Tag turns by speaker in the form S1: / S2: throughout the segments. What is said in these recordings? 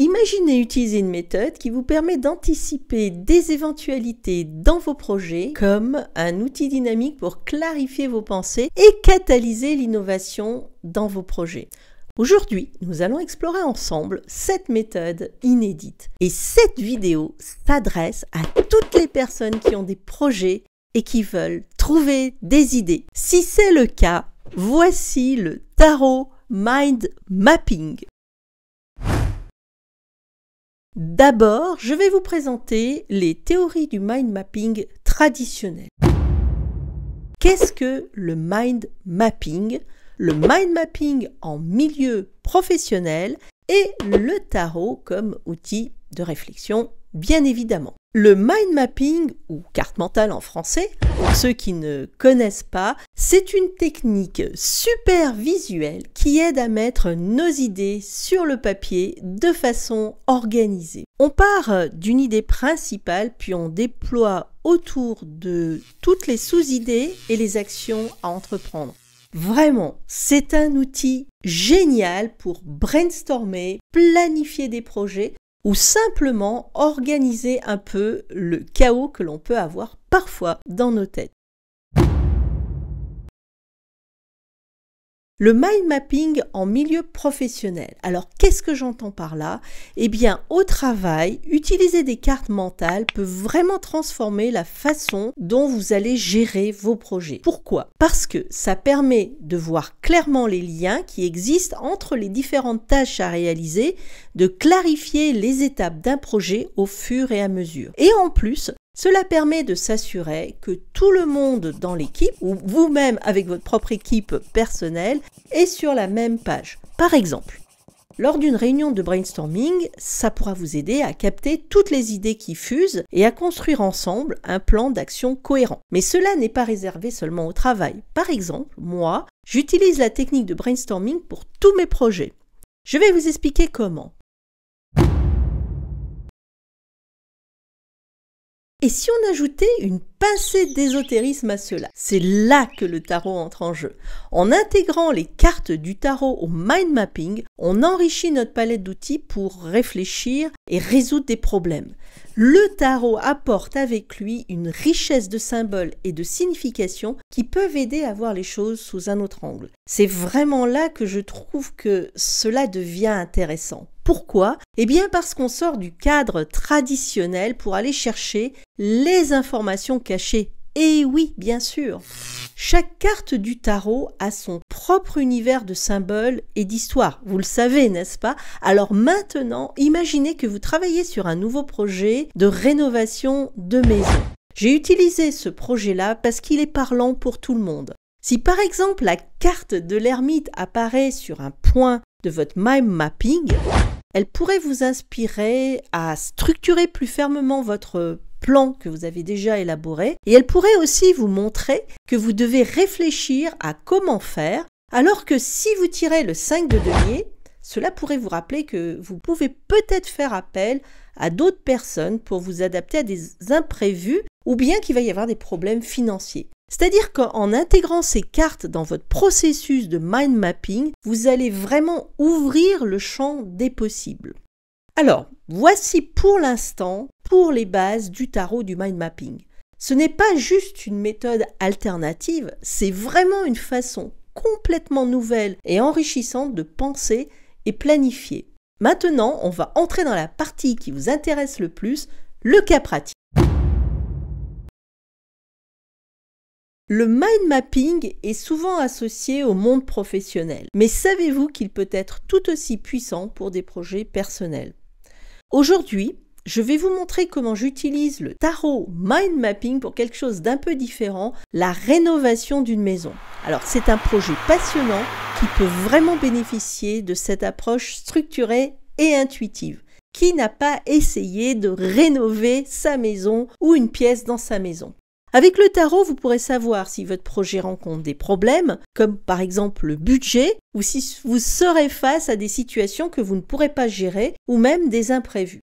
S1: Imaginez utiliser une méthode qui vous permet d'anticiper des éventualités dans vos projets comme un outil dynamique pour clarifier vos pensées et catalyser l'innovation dans vos projets. Aujourd'hui, nous allons explorer ensemble cette méthode inédite. Et cette vidéo s'adresse à toutes les personnes qui ont des projets et qui veulent trouver des idées. Si c'est le cas, voici le tarot mind mapping. D'abord, je vais vous présenter les théories du mind mapping traditionnel. Qu'est-ce que le mind mapping Le mind mapping en milieu professionnel et le tarot comme outil de réflexion, bien évidemment. Le mind mapping, ou carte mentale en français, pour ceux qui ne connaissent pas, c'est une technique super visuelle qui aide à mettre nos idées sur le papier de façon organisée. On part euh, d'une idée principale, puis on déploie autour de toutes les sous-idées et les actions à entreprendre. Vraiment, c'est un outil génial pour brainstormer, planifier des projets ou simplement organiser un peu le chaos que l'on peut avoir parfois dans nos têtes. Le mind mapping en milieu professionnel. Alors qu'est-ce que j'entends par là Eh bien au travail, utiliser des cartes mentales peut vraiment transformer la façon dont vous allez gérer vos projets. Pourquoi Parce que ça permet de voir clairement les liens qui existent entre les différentes tâches à réaliser, de clarifier les étapes d'un projet au fur et à mesure. Et en plus, cela permet de s'assurer que tout le monde dans l'équipe, ou vous-même avec votre propre équipe personnelle, est sur la même page. Par exemple, lors d'une réunion de brainstorming, ça pourra vous aider à capter toutes les idées qui fusent et à construire ensemble un plan d'action cohérent. Mais cela n'est pas réservé seulement au travail. Par exemple, moi, j'utilise la technique de brainstorming pour tous mes projets. Je vais vous expliquer comment. Et si on ajoutait une d'ésotérisme à cela. C'est là que le tarot entre en jeu. En intégrant les cartes du tarot au mind mapping, on enrichit notre palette d'outils pour réfléchir et résoudre des problèmes. Le tarot apporte avec lui une richesse de symboles et de significations qui peuvent aider à voir les choses sous un autre angle. C'est vraiment là que je trouve que cela devient intéressant. Pourquoi Eh bien parce qu'on sort du cadre traditionnel pour aller chercher les informations et eh oui, bien sûr Chaque carte du tarot a son propre univers de symboles et d'histoires, vous le savez, n'est-ce pas Alors maintenant, imaginez que vous travaillez sur un nouveau projet de rénovation de maison. J'ai utilisé ce projet-là parce qu'il est parlant pour tout le monde. Si par exemple la carte de l'ermite apparaît sur un point de votre mind mapping, elle pourrait vous inspirer à structurer plus fermement votre plan que vous avez déjà élaboré, et elle pourrait aussi vous montrer que vous devez réfléchir à comment faire, alors que si vous tirez le 5 de denier, cela pourrait vous rappeler que vous pouvez peut-être faire appel à d'autres personnes pour vous adapter à des imprévus ou bien qu'il va y avoir des problèmes financiers. C'est-à-dire qu'en intégrant ces cartes dans votre processus de mind mapping, vous allez vraiment ouvrir le champ des possibles. Alors, voici pour l'instant, pour les bases du tarot du mind mapping. Ce n'est pas juste une méthode alternative, c'est vraiment une façon complètement nouvelle et enrichissante de penser et planifier. Maintenant, on va entrer dans la partie qui vous intéresse le plus, le cas pratique. Le mind mapping est souvent associé au monde professionnel, mais savez-vous qu'il peut être tout aussi puissant pour des projets personnels Aujourd'hui, je vais vous montrer comment j'utilise le tarot mind mapping pour quelque chose d'un peu différent, la rénovation d'une maison. Alors c'est un projet passionnant qui peut vraiment bénéficier de cette approche structurée et intuitive. Qui n'a pas essayé de rénover sa maison ou une pièce dans sa maison avec le tarot, vous pourrez savoir si votre projet rencontre des problèmes, comme par exemple le budget, ou si vous serez face à des situations que vous ne pourrez pas gérer, ou même des imprévus.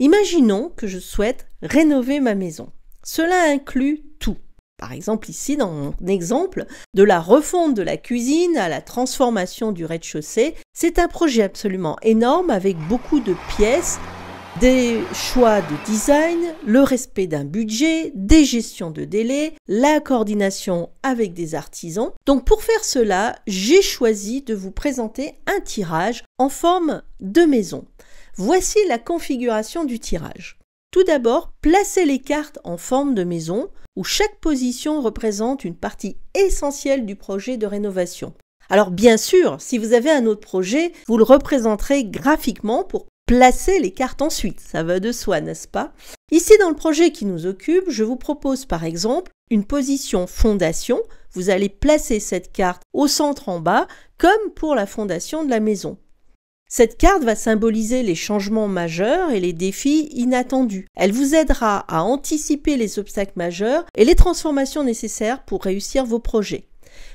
S1: Imaginons que je souhaite rénover ma maison. Cela inclut tout. Par exemple, ici, dans mon exemple, de la refonte de la cuisine à la transformation du rez-de-chaussée, c'est un projet absolument énorme avec beaucoup de pièces des choix de design, le respect d'un budget, des gestions de délais, la coordination avec des artisans. Donc pour faire cela, j'ai choisi de vous présenter un tirage en forme de maison. Voici la configuration du tirage. Tout d'abord, placez les cartes en forme de maison où chaque position représente une partie essentielle du projet de rénovation. Alors bien sûr, si vous avez un autre projet, vous le représenterez graphiquement pour placer les cartes ensuite, ça va de soi, n'est-ce pas Ici, dans le projet qui nous occupe, je vous propose par exemple une position fondation. Vous allez placer cette carte au centre en bas, comme pour la fondation de la maison. Cette carte va symboliser les changements majeurs et les défis inattendus. Elle vous aidera à anticiper les obstacles majeurs et les transformations nécessaires pour réussir vos projets.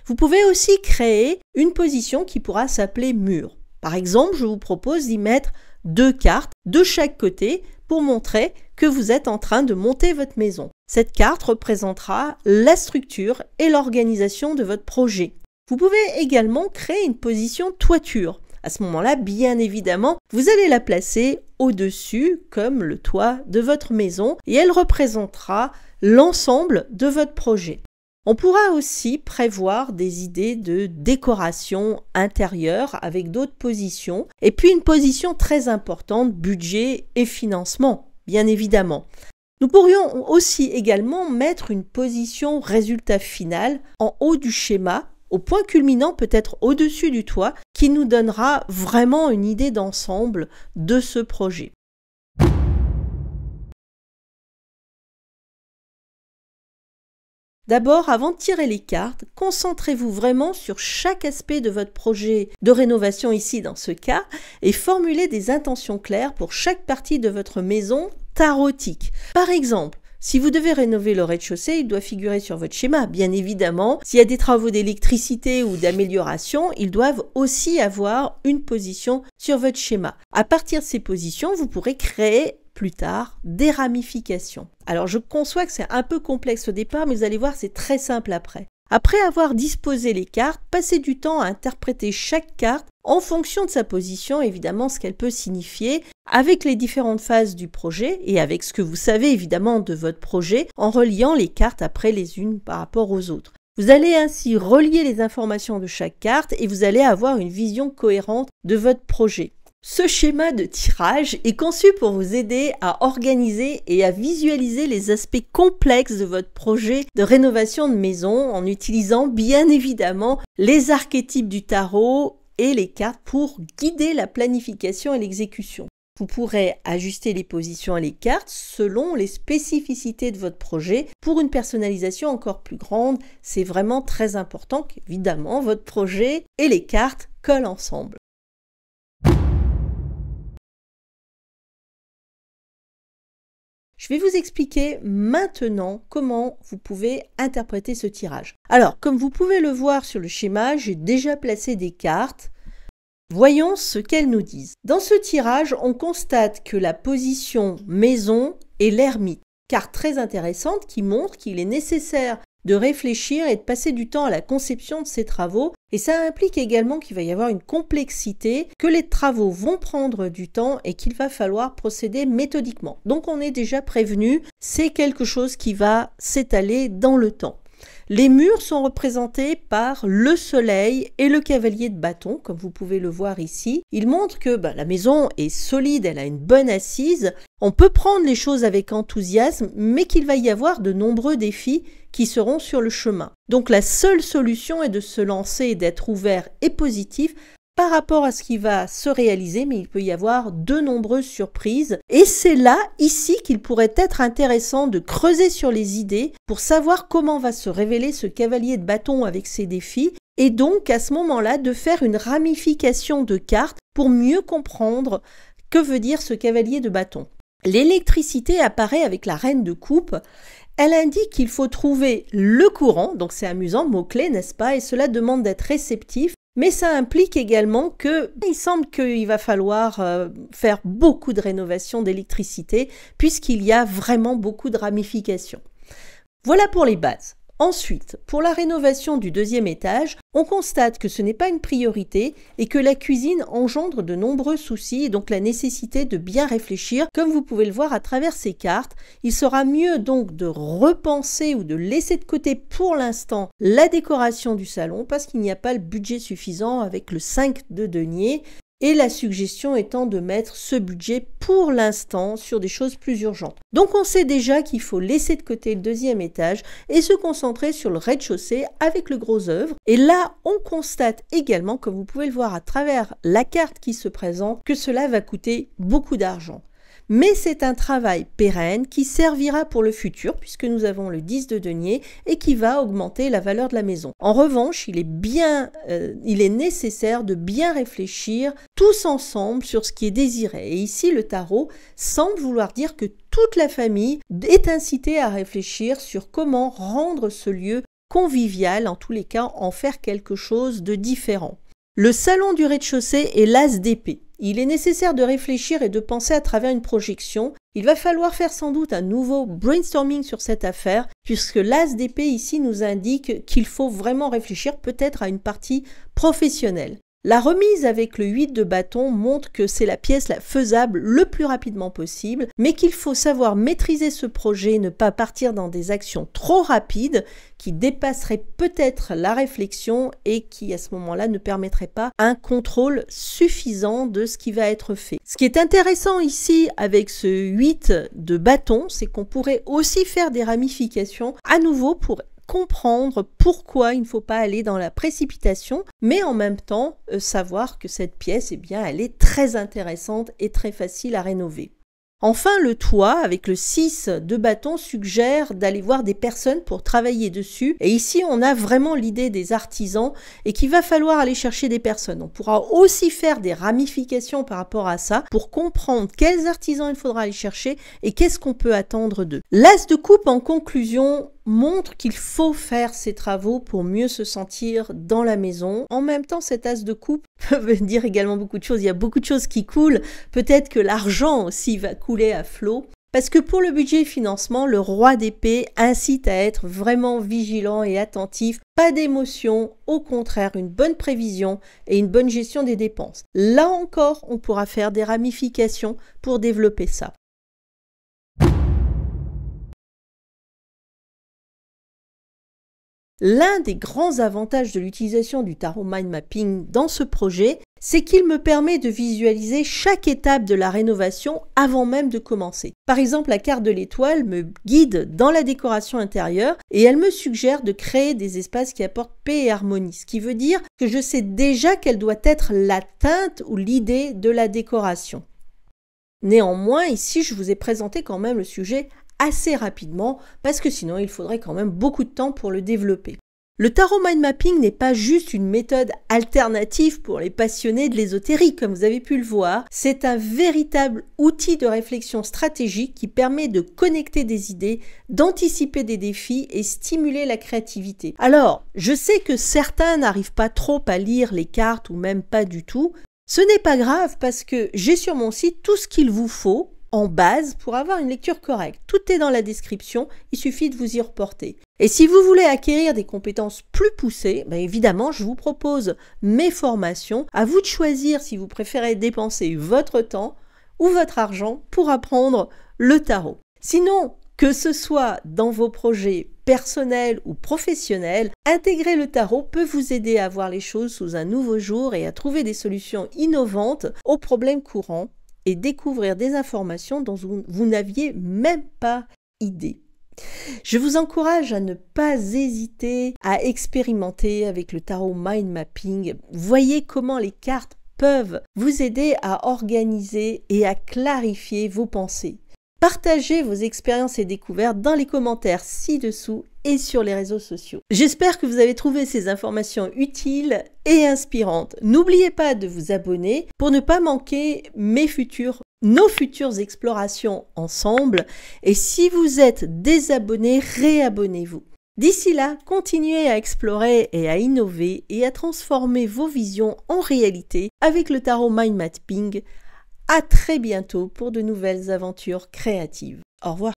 S1: Vous pouvez aussi créer une position qui pourra s'appeler mur. Par exemple, je vous propose d'y mettre deux cartes de chaque côté pour montrer que vous êtes en train de monter votre maison. Cette carte représentera la structure et l'organisation de votre projet. Vous pouvez également créer une position toiture. À ce moment-là, bien évidemment, vous allez la placer au-dessus comme le toit de votre maison et elle représentera l'ensemble de votre projet. On pourra aussi prévoir des idées de décoration intérieure avec d'autres positions et puis une position très importante, budget et financement, bien évidemment. Nous pourrions aussi également mettre une position résultat final en haut du schéma, au point culminant peut-être au-dessus du toit, qui nous donnera vraiment une idée d'ensemble de ce projet. D'abord, avant de tirer les cartes, concentrez-vous vraiment sur chaque aspect de votre projet de rénovation ici dans ce cas et formulez des intentions claires pour chaque partie de votre maison tarotique. Par exemple, si vous devez rénover le rez-de-chaussée, il doit figurer sur votre schéma, bien évidemment. S'il y a des travaux d'électricité ou d'amélioration, ils doivent aussi avoir une position sur votre schéma. À partir de ces positions, vous pourrez créer plus tard des ramifications. Alors je conçois que c'est un peu complexe au départ, mais vous allez voir, c'est très simple après. Après avoir disposé les cartes, passez du temps à interpréter chaque carte en fonction de sa position, évidemment ce qu'elle peut signifier, avec les différentes phases du projet et avec ce que vous savez évidemment de votre projet, en reliant les cartes après les unes par rapport aux autres. Vous allez ainsi relier les informations de chaque carte et vous allez avoir une vision cohérente de votre projet. Ce schéma de tirage est conçu pour vous aider à organiser et à visualiser les aspects complexes de votre projet de rénovation de maison en utilisant bien évidemment les archétypes du tarot et les cartes pour guider la planification et l'exécution. Vous pourrez ajuster les positions et les cartes selon les spécificités de votre projet pour une personnalisation encore plus grande. C'est vraiment très important qu'évidemment votre projet et les cartes collent ensemble. Je vais vous expliquer maintenant comment vous pouvez interpréter ce tirage. Alors, comme vous pouvez le voir sur le schéma, j'ai déjà placé des cartes. Voyons ce qu'elles nous disent. Dans ce tirage, on constate que la position maison est l'ermite, carte très intéressante qui montre qu'il est nécessaire de réfléchir et de passer du temps à la conception de ces travaux et ça implique également qu'il va y avoir une complexité, que les travaux vont prendre du temps et qu'il va falloir procéder méthodiquement. Donc on est déjà prévenu, c'est quelque chose qui va s'étaler dans le temps. Les murs sont représentés par le soleil et le cavalier de bâton, comme vous pouvez le voir ici. Il montre que ben, la maison est solide, elle a une bonne assise. On peut prendre les choses avec enthousiasme, mais qu'il va y avoir de nombreux défis qui seront sur le chemin. Donc la seule solution est de se lancer d'être ouvert et positif par rapport à ce qui va se réaliser, mais il peut y avoir de nombreuses surprises. Et c'est là, ici, qu'il pourrait être intéressant de creuser sur les idées pour savoir comment va se révéler ce cavalier de bâton avec ses défis, et donc à ce moment-là de faire une ramification de cartes pour mieux comprendre que veut dire ce cavalier de bâton. L'électricité apparaît avec la reine de coupe elle indique qu'il faut trouver le courant, donc c'est amusant, mot-clé, n'est-ce pas Et cela demande d'être réceptif, mais ça implique également que il semble qu'il va falloir euh, faire beaucoup de rénovation d'électricité, puisqu'il y a vraiment beaucoup de ramifications. Voilà pour les bases. Ensuite, pour la rénovation du deuxième étage, on constate que ce n'est pas une priorité et que la cuisine engendre de nombreux soucis et donc la nécessité de bien réfléchir, comme vous pouvez le voir à travers ces cartes. Il sera mieux donc de repenser ou de laisser de côté pour l'instant la décoration du salon parce qu'il n'y a pas le budget suffisant avec le 5 de denier et la suggestion étant de mettre ce budget pour l'instant sur des choses plus urgentes. Donc on sait déjà qu'il faut laisser de côté le deuxième étage et se concentrer sur le rez-de-chaussée avec le gros œuvre. Et là, on constate également, comme vous pouvez le voir à travers la carte qui se présente, que cela va coûter beaucoup d'argent mais c'est un travail pérenne qui servira pour le futur puisque nous avons le 10 de denier et qui va augmenter la valeur de la maison. En revanche, il est bien, euh, il est nécessaire de bien réfléchir tous ensemble sur ce qui est désiré. Et ici, le tarot semble vouloir dire que toute la famille est incitée à réfléchir sur comment rendre ce lieu convivial, en tous les cas en faire quelque chose de différent. Le salon du rez-de-chaussée est l'as d'épée. Il est nécessaire de réfléchir et de penser à travers une projection. Il va falloir faire sans doute un nouveau brainstorming sur cette affaire, puisque l'ASDP ici nous indique qu'il faut vraiment réfléchir peut-être à une partie professionnelle. La remise avec le 8 de bâton montre que c'est la pièce la faisable le plus rapidement possible, mais qu'il faut savoir maîtriser ce projet ne pas partir dans des actions trop rapides qui dépasseraient peut-être la réflexion et qui à ce moment-là ne permettraient pas un contrôle suffisant de ce qui va être fait. Ce qui est intéressant ici avec ce 8 de bâton, c'est qu'on pourrait aussi faire des ramifications à nouveau pour comprendre pourquoi il ne faut pas aller dans la précipitation, mais en même temps euh, savoir que cette pièce, eh bien, elle est très intéressante et très facile à rénover. Enfin, le toit avec le 6 de bâton suggère d'aller voir des personnes pour travailler dessus. Et ici, on a vraiment l'idée des artisans et qu'il va falloir aller chercher des personnes. On pourra aussi faire des ramifications par rapport à ça pour comprendre quels artisans il faudra aller chercher et qu'est-ce qu'on peut attendre d'eux. L'as de coupe en conclusion montre qu'il faut faire ces travaux pour mieux se sentir dans la maison. En même temps, cet as de coupe peut dire également beaucoup de choses. Il y a beaucoup de choses qui coulent. Peut-être que l'argent aussi va couler à flot. Parce que pour le budget financement, le roi d'épée incite à être vraiment vigilant et attentif, pas d'émotion, au contraire une bonne prévision et une bonne gestion des dépenses. Là encore, on pourra faire des ramifications pour développer ça. L'un des grands avantages de l'utilisation du tarot mind mapping dans ce projet, c'est qu'il me permet de visualiser chaque étape de la rénovation avant même de commencer. Par exemple, la carte de l'étoile me guide dans la décoration intérieure et elle me suggère de créer des espaces qui apportent paix et harmonie, ce qui veut dire que je sais déjà quelle doit être la teinte ou l'idée de la décoration. Néanmoins, ici, je vous ai présenté quand même le sujet assez rapidement parce que sinon il faudrait quand même beaucoup de temps pour le développer. Le tarot mind mapping n'est pas juste une méthode alternative pour les passionnés de l'ésotérique, comme vous avez pu le voir, c'est un véritable outil de réflexion stratégique qui permet de connecter des idées, d'anticiper des défis et stimuler la créativité. Alors, je sais que certains n'arrivent pas trop à lire les cartes ou même pas du tout. Ce n'est pas grave parce que j'ai sur mon site tout ce qu'il vous faut en base pour avoir une lecture correcte. Tout est dans la description, il suffit de vous y reporter. Et si vous voulez acquérir des compétences plus poussées, ben évidemment, je vous propose mes formations. À vous de choisir si vous préférez dépenser votre temps ou votre argent pour apprendre le tarot. Sinon, que ce soit dans vos projets personnels ou professionnels, intégrer le tarot peut vous aider à voir les choses sous un nouveau jour et à trouver des solutions innovantes aux problèmes courants et découvrir des informations dont vous, n'aviez même pas idée. Je vous encourage à ne pas hésiter à expérimenter avec le tarot mind mapping. Voyez comment les cartes peuvent vous aider à organiser et à clarifier vos pensées. Partagez vos expériences et découvertes dans les commentaires ci-dessous et sur les réseaux sociaux. J'espère que vous avez trouvé ces informations utiles et inspirantes. N'oubliez pas de vous abonner pour ne pas manquer mes nos futures explorations ensemble. Et si vous êtes désabonné, réabonnez-vous. D'ici là, continuez à explorer et à innover et à transformer vos visions en réalité avec le tarot Mind Mapping à très bientôt pour de nouvelles aventures créatives. Au revoir.